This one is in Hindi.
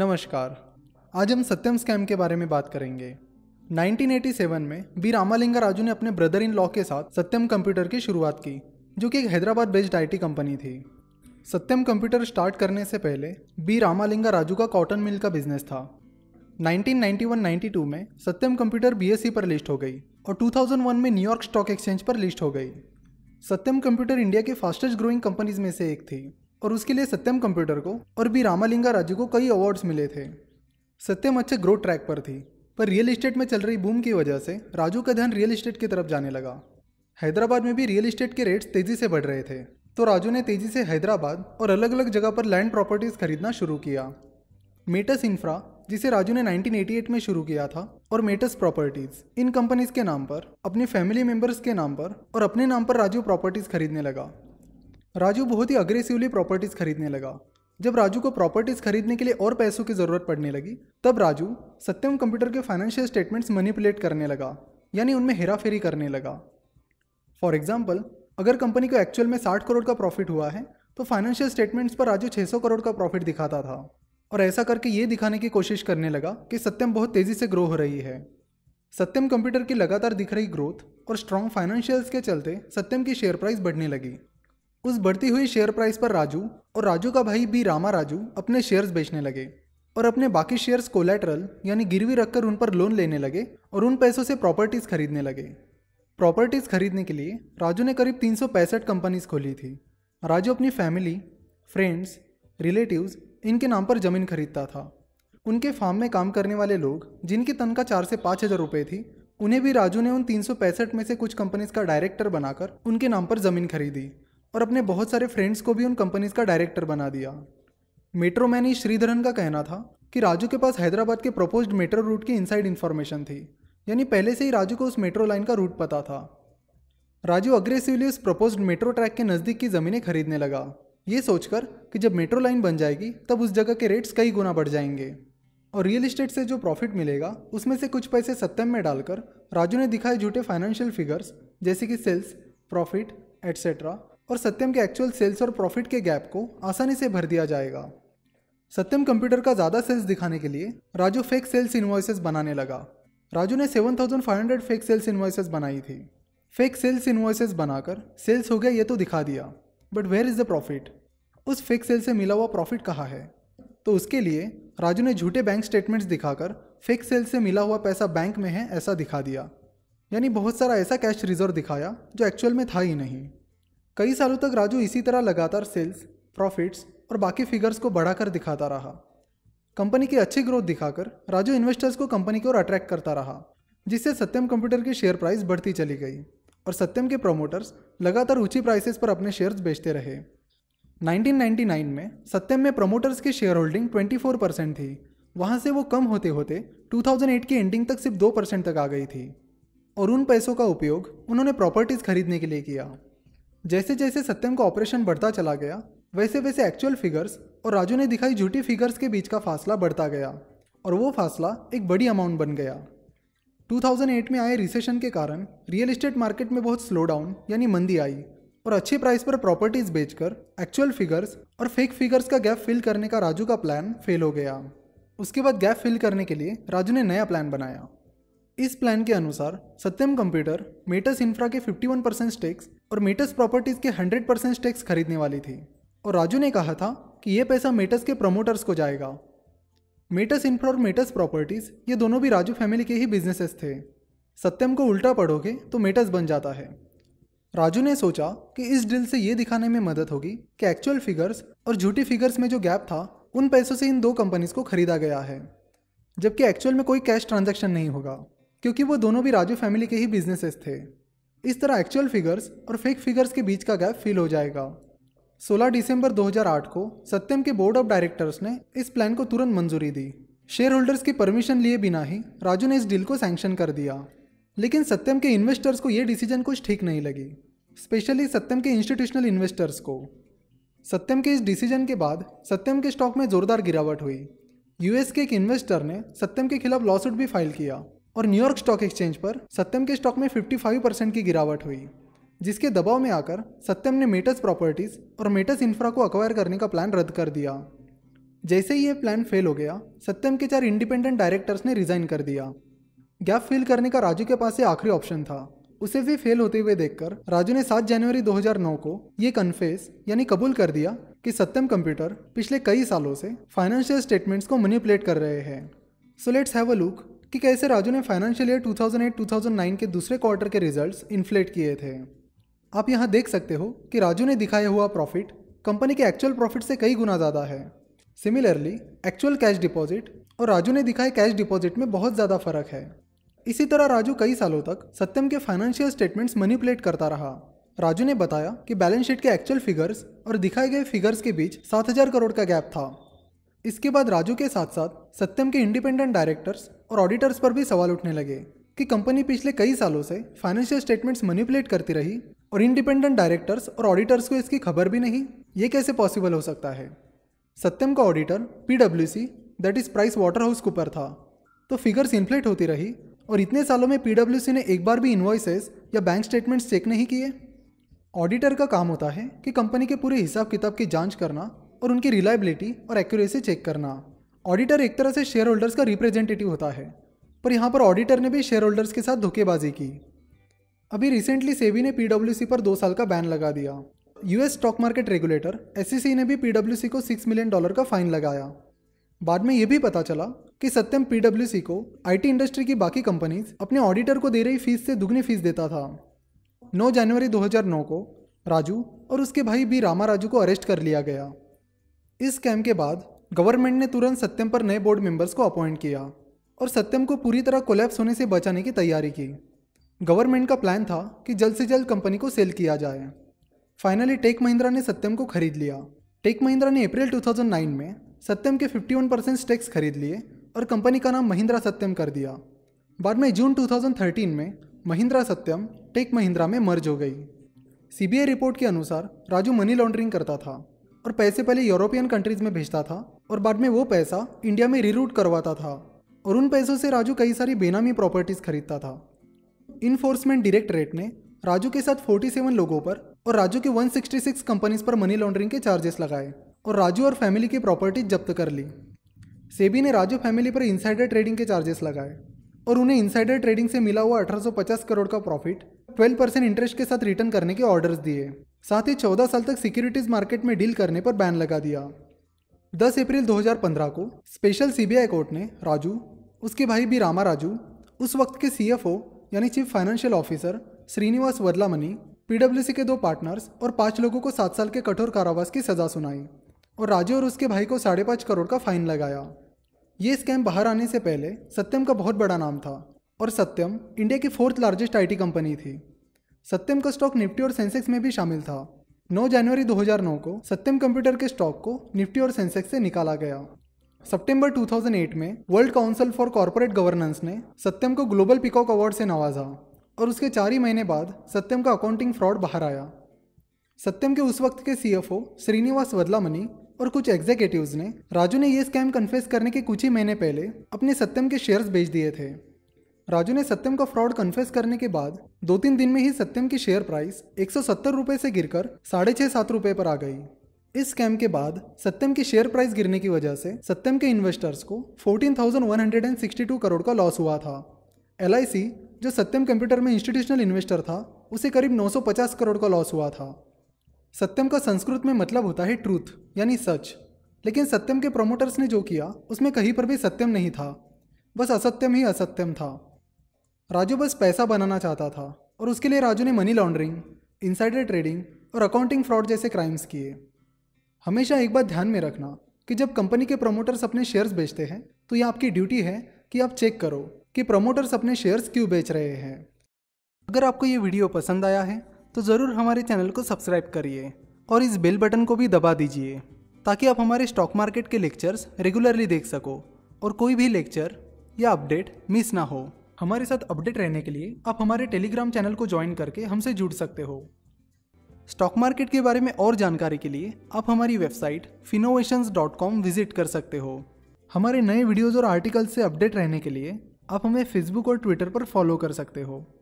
नमस्कार आज हम सत्यम स्कैम के बारे में बात करेंगे 1987 में बी रामालिंगा राजू ने अपने ब्रदर इन लॉ के साथ सत्यम कंप्यूटर की शुरुआत की जो कि एक हैदराबाद बेस्ड आईटी कंपनी थी सत्यम कंप्यूटर स्टार्ट करने से पहले बी रामालिंगा राजू का कॉटन मिल का बिजनेस था 1991-92 में सत्यम कंप्यूटर बीएससी e पर लिस्ट हो गई और 2001 में न्यूयॉर्क स्टॉक एक्सचेंज पर लिस्ट हो गई सत्यम कंप्यूटर इंडिया की फास्टेस्ट ग्रोइंग कंपनीज में से एक थी और उसके लिए सत्यम कंप्यूटर को और भी रामालिंगा राजू को कई अवार्ड्स मिले थे सत्यम अच्छे ग्रोथ ट्रैक पर थी पर रियल इस्टेट में चल रही बूम की वजह से राजू का ध्यान रियल इस्टेट की तरफ जाने लगा हैदराबाद में भी रियल इस्टेट के रेट्स तेज़ी से बढ़ रहे थे तो राजू ने तेज़ी से हैदराबाद और अलग अलग जगह पर लैंड प्रॉपर्टीज़ खरीदना शुरू किया मेटस इंफ्रा जिसे राजू ने 1988 में शुरू किया था और मेटस प्रॉपर्टीज़ इन कंपनीज़ के नाम पर अपने फैमिली मेम्बर्स के नाम पर और अपने नाम पर राजू प्रॉपर्टीज़ खरीदने लगा राजू बहुत ही अग्रेसिवली प्रॉपर्टीज़ खरीदने लगा जब राजू को प्रॉपर्टीज़ खरीदने के लिए और पैसों की ज़रूरत पड़ने लगी तब राजू सत्यम कंप्यूटर के फाइनेंशियल स्टेटमेंट्स मनीपुलेट करने लगा यानी उनमें हेराफेरी करने लगा फॉर एग्जाम्पल अगर कंपनी को एक्चुअल में साठ करोड़ का प्रॉफिट हुआ है तो फाइनेंशियल स्टेटमेंट्स पर राजू सौ करोड़ का प्रॉफिट दिखाता था और ऐसा करके ये दिखाने की कोशिश करने लगा कि सत्यम बहुत तेज़ी से ग्रो हो रही है सत्यम कंप्यूटर की लगातार दिख रही ग्रोथ और स्ट्रॉन्ग फाइनेंशियल्स के चलते सत्यम की शेयर प्राइस बढ़ने लगी उस बढ़ती हुई शेयर प्राइस पर राजू और राजू का भाई बी रामा राजू अपने शेयर्स बेचने लगे और अपने बाकी शेयर्स कोलेटरल यानी गिरवी रखकर उन पर लोन लेने लगे और उन पैसों से प्रॉपर्टीज़ खरीदने लगे प्रॉपर्टीज़ खरीदने के लिए राजू ने करीब तीन कंपनीज खोली थी राजू अपनी फैमिली फ्रेंड्स रिलेटिव्स इनके नाम पर ज़मीन खरीदता था उनके फार्म में काम करने वाले लोग जिनकी तनख्वाह चार से पाँच हज़ार रुपये थी उन्हें भी राजू ने उन तीन में से कुछ कंपनीज का डायरेक्टर बनाकर उनके नाम पर ज़मीन खरीदी और अपने बहुत सारे फ्रेंड्स को भी उन कंपनीज का डायरेक्टर बना दिया मेट्रो मैन ई श्रीधरन का कहना था कि राजू के पास हैदराबाद के प्रपोज्ड मेट्रो रूट की इनसाइड इन्फॉर्मेशन थी यानी पहले से ही राजू को उस मेट्रो लाइन का रूट पता था राजू अग्रेसिवली उस प्रपोज्ड मेट्रो ट्रैक के नज़दीक की ज़मीनें खरीदने लगा ये सोचकर कि जब मेट्रो लाइन बन जाएगी तब उस जगह के रेट्स कई गुना बढ़ जाएंगे और रियल इस्टेट से जो प्रॉफिट मिलेगा उसमें से कुछ पैसे सत्यम में डालकर राजू ने दिखाए झूठे फाइनेंशियल फिगर्स जैसे कि सेल्स प्रॉफिट एट्सेट्रा और सत्यम के एक्चुअल सेल्स और प्रॉफिट के गैप को आसानी से भर दिया जाएगा सत्यम कंप्यूटर का ज़्यादा सेल्स दिखाने के लिए राजू फेक सेल्स इन्वॉइसेस बनाने लगा राजू ने 7,500 फेक सेल्स इन्वॉइसेस बनाई थी फेक सेल्स इन्वॉइसेस बनाकर सेल्स हो गया ये तो दिखा दिया but where is the profit उस फेक सेल से मिला हुआ प्रॉफिट कहाँ है तो उसके लिए राजू ने झूठे बैंक स्टेटमेंट्स दिखाकर फेक सेल से मिला हुआ पैसा बैंक में है ऐसा दिखा दिया यानी बहुत सारा ऐसा कैश रिजर्व दिखाया जो एक्चुअल में था ही नहीं कई सालों तक राजू इसी तरह लगातार सेल्स प्रॉफिट्स और बाकी फिगर्स को बढ़ाकर दिखाता रहा कंपनी की अच्छी ग्रोथ दिखाकर राजू इन्वेस्टर्स को कंपनी की ओर अट्रैक्ट करता रहा जिससे सत्यम कंप्यूटर की शेयर प्राइस बढ़ती चली गई और सत्यम के प्रोमोटर्स लगातार ऊंची प्राइसेस पर अपने शेयर्स बेचते रहे 1999 में सत्यम में प्रोमोटर्स की शेयर होल्डिंग 24 परसेंट थी वहाँ से वो कम होते होते 2008 की एंडिंग तक सिर्फ 2 परसेंट तक आ गई थी और उन पैसों का उपयोग उन्होंने प्रॉपर्टीज़ खरीदने के लिए किया जैसे जैसे सत्यम का ऑपरेशन बढ़ता चला गया वैसे वैसे एक्चुअल फिगर्स और राजू ने दिखाई झूठी फिगर्स के बीच का फासला बढ़ता गया और वो फासला एक बड़ी अमाउंट बन गया 2008 में आए रिसेशन के कारण रियल इस्टेट मार्केट में बहुत स्लो डाउन यानी मंदी आई और अच्छे प्राइस पर प्रॉपर्टीज बेचकर एक्चुअल फिगर्स और फेक फिगर्स का गैप फिल करने का राजू का प्लान फेल हो गया उसके बाद गैप फिल करने के लिए राजू ने नया प्लान बनाया इस प्लान के अनुसार सत्यम कंप्यूटर मेटस इंफ्रा के 51 परसेंट स्टेक्स और मेटस प्रॉपर्टीज़ के 100 परसेंट स्टेक्स खरीदने वाली थी और राजू ने कहा था कि ये पैसा मेटस के प्रमोटर्स को जाएगा मेटस इंफ्रा और मेटस प्रॉपर्टीज़ ये दोनों भी राजू फैमिली के ही बिजनेसेस थे सत्यम को उल्टा पढ़ोगे तो मेटस बन जाता है राजू ने सोचा कि इस डील से ये दिखाने में मदद होगी कि एक्चुअल फिगर्स और झूठी फिगर्स में जो गैप था उन पैसों से इन दो कंपनीज को खरीदा गया है जबकि एक्चुअल में कोई कैश ट्रांजैक्शन नहीं होगा क्योंकि वो दोनों भी राजू फैमिली के ही बिजनेसेस थे इस तरह एक्चुअल फिगर्स और फेक फिगर्स के बीच का गैप फिल हो जाएगा 16 दिसंबर 2008 को सत्यम के बोर्ड ऑफ डायरेक्टर्स ने इस प्लान को तुरंत मंजूरी दी शेयर होल्डर्स की परमिशन लिए बिना ही राजू ने इस डील को सैंक्शन कर दिया लेकिन सत्यम के इन्वेस्टर्स को ये डिसीजन कुछ ठीक नहीं लगी स्पेशली सत्यम के इंस्टीट्यूशनल इन्वेस्टर्स को सत्यम के इस डिसीजन के बाद सत्यम के स्टॉक में जोरदार गिरावट हुई यूएस के एक इन्वेस्टर ने सत्यम के खिलाफ लॉसूट भी फाइल किया और न्यूयॉर्क स्टॉक एक्सचेंज पर सत्यम के स्टॉक में 55 परसेंट की गिरावट हुई जिसके दबाव में आकर सत्यम ने मेटस प्रॉपर्टीज़ और मेटस इंफ्रा को अक्वायर करने का प्लान रद्द कर दिया जैसे ही यह प्लान फेल हो गया सत्यम के चार इंडिपेंडेंट डायरेक्टर्स ने रिज़ाइन कर दिया गैप फिल करने का राजू के पास से आखिरी ऑप्शन था उसे भी फेल होते हुए देखकर राजू ने 7 जनवरी 2009 को ये कन्फेस यानी कबूल कर दिया कि सत्यम कंप्यूटर पिछले कई सालों से फाइनेंशियल स्टेटमेंट्स को मनीपुलेट कर रहे हैं so let's have a look कि कैसे राजू ने फाइनेंशियल ईयर 2008-2009 के दूसरे क्वार्टर के रिजल्ट्स इन्फ्लेट किए थे आप यहाँ देख सकते हो कि राजू ने दिखाया हुआ प्रॉफिट कंपनी के एक्चुअल प्रॉफिट से कई गुना ज़्यादा है सिमिलरली एक्चुअल कैश डिपॉजिट और राजू ने दिखाए कैश डिपॉजिट में बहुत ज़्यादा फर्क है इसी तरह राजू कई सालों तक सत्यम के फाइनेंशियल स्टेटमेंट्स मनीपुलेट करता रहा राजू ने बताया कि बैलेंस शीट के एक्चुअल फिगर्स और दिखाए गए फिगर्स के बीच सात करोड़ का गैप था इसके बाद राजू के साथ साथ सत्यम के इंडिपेंडेंट डायरेक्टर्स और ऑडिटर्स पर भी सवाल उठने लगे कि कंपनी पिछले कई सालों से फाइनेंशियल स्टेटमेंट्स मैनिपुलेट करती रही और इंडिपेंडेंट डायरेक्टर्स और ऑडिटर्स को इसकी खबर भी नहीं ये कैसे पॉसिबल हो सकता है सत्यम का auditor P W C that is Price Waterhouse Cooper था तो फिगर्स इन्फ्लेट होती रही और इतने सालों में पी डब्ल्यू सी ने एक बार भी इन्वॉइसेस या बैंक स्टेटमेंट्स चेक नहीं किए ऑडिटर का काम होता है कि कंपनी के पूरे हिसाब किताब की जांच करना और उनकी रिलायबिलिटी और एक्यूरेसी चेक करना ऑडिटर एक तरह से शेयर होल्डर्स का रिप्रेजेंटेटिव होता है पर यहाँ पर ऑडिटर ने भी शेयर होल्डर्स के साथ धोखेबाजी की अभी रिसेंटली सेबी ने पी पर दो साल का बैन लगा दिया US stock market regulator S ने भी पी को सिक्स मिलियन डॉलर का फाइन लगाया बाद में यह भी पता चला कि सत्यम पी को आई इंडस्ट्री की बाकी कंपनीज अपने ऑडिटर को दे रही फीस से दुगनी फीस देता था 9 जनवरी 2009 को राजू और उसके भाई बी रामा राजू को अरेस्ट कर लिया गया इस स्कैम के बाद गवर्नमेंट ने तुरंत सत्यम पर नए बोर्ड मेंबर्स को अपॉइंट किया और सत्यम को पूरी तरह कोलैप्स होने से बचाने की तैयारी की गवर्नमेंट का प्लान था कि जल्द से जल्द कंपनी को सेल किया जाए फाइनली टेक महिंद्रा ने सत्यम को खरीद लिया टेक महिंद्रा ने अप्रैल 2009 में सत्यम के 51 परसेंट स्टेक्स खरीद लिए और कंपनी का नाम महिंद्रा सत्यम कर दिया बाद में जून 2013 में महिंद्रा सत्यम टेक महिंद्रा में मर्ज हो गई सीबीआई रिपोर्ट के अनुसार राजू मनी लॉन्ड्रिंग करता था और पैसे पहले यूरोपियन कंट्रीज में भेजता था और बाद में वो पैसा इंडिया में रिरूट करवाता था और उन पैसों से राजू कई सारी बेनामी प्रॉपर्टीज खरीदता था इन्फोर्समेंट डायरेक्टरेट ने राजू के साथ 47 लोगों पर और राजू के 166 कंपनीज पर मनी लॉन्ड्रिंग के चार्जेस लगाए और राजू और फैमिली की प्रॉपर्टी जब्त कर ली सेबी ने राजू फैमिली पर इंसाइडर ट्रेडिंग के चार्जेस लगाए और उन्हें इंसाइडर ट्रेडिंग से मिला हुआ अठारह करोड़ का प्रॉफिट 12 परसेंट इंटरेस्ट के साथ रिटर्न करने के ऑर्डर्स दिए साथ ही 14 साल तक सिक्योरिटीज मार्केट में डील करने पर बैन लगा दिया 10 अप्रैल 2015 को स्पेशल सीबीआई कोर्ट ने राजू उसके भाई भी रामा राजू उस वक्त के सीएफओ यानी chief financial officer Srinivas Vadlamani पीडब्ल्यूसी के दो पार्टनर्स और पाँच लोगों को सात साल के कठोर कारावास की सज़ा सुनाई और राजू और उसके भाई को साढ़े पाँच करोड़ का फाइन लगाया ये स्कैम बाहर आने से पहले सत्यम का बहुत बड़ा नाम था और सत्यम इंडिया की फोर्थ लार्जेस्ट आईटी कंपनी थी सत्यम का स्टॉक निफ्टी और सेंसेक्स में भी शामिल था 9 जनवरी 2009 को सत्यम कंप्यूटर के स्टॉक को निफ्टी और सेंसेक्स से निकाला गया सितंबर 2008 में world council for corporate governance ने सत्यम को ग्लोबल पिकॉक अवार्ड से नवाजा और उसके चार ही महीने बाद सत्यम का अकाउंटिंग फ्रॉड बाहर आया सत्यम के उस वक्त के सी श्रीनिवास वदलामनी और कुछ एग्जीक्यूटिव ने राजू ने ये स्कैम कन्फेस करने के कुछ ही महीने पहले अपने सत्यम के शेयर्स बेच दिए थे राजू ने सत्यम का फ्रॉड कन्फेस करने के बाद दो तीन दिन में ही सत्यम की शेयर प्राइस एक सौ से गिरकर साढ़े छः सात रुपये पर आ गई इस स्कैम के बाद सत्यम की शेयर प्राइस गिरने की वजह से सत्यम के इन्वेस्टर्स को 14,162 करोड़ का लॉस हुआ था एल जो सत्यम कंप्यूटर में इंस्टीट्यूशनल इन्वेस्टर था उसे करीब 950 करोड़ का लॉस हुआ था सत्यम का संस्कृत में मतलब होता है ट्रूथ यानी सच लेकिन सत्यम के प्रमोटर्स ने जो किया उसमें कहीं पर भी सत्यम नहीं था बस असत्यम ही असत्यम था राजू बस पैसा बनाना चाहता था और उसके लिए राजू ने मनी लॉन्ड्रिंग इंसाइडर ट्रेडिंग और अकाउंटिंग फ्रॉड जैसे क्राइम्स किए हमेशा एक बात ध्यान में रखना कि जब कंपनी के प्रमोटर्स अपने शेयर्स बेचते हैं तो यह आपकी ड्यूटी है कि आप चेक करो कि प्रमोटर्स अपने शेयर्स क्यों बेच रहे हैं अगर आपको ये वीडियो पसंद आया है तो ज़रूर हमारे चैनल को सब्सक्राइब करिए और इस बेल बटन को भी दबा दीजिए ताकि आप हमारे स्टॉक मार्केट के लेक्चर्स रेगुलरली देख सको और कोई भी लेक्चर या अपडेट मिस ना हो हमारे साथ अपडेट रहने के लिए आप हमारे टेलीग्राम चैनल को ज्वाइन करके हमसे जुड़ सकते हो स्टॉक मार्केट के बारे में और जानकारी के लिए आप हमारी वेबसाइट फिनोवेशंस विजिट कर सकते हो हमारे नए वीडियोज़ और आर्टिकल्स से अपडेट रहने के लिए आप हमें फेसबुक और ट्विटर पर फॉलो कर सकते हो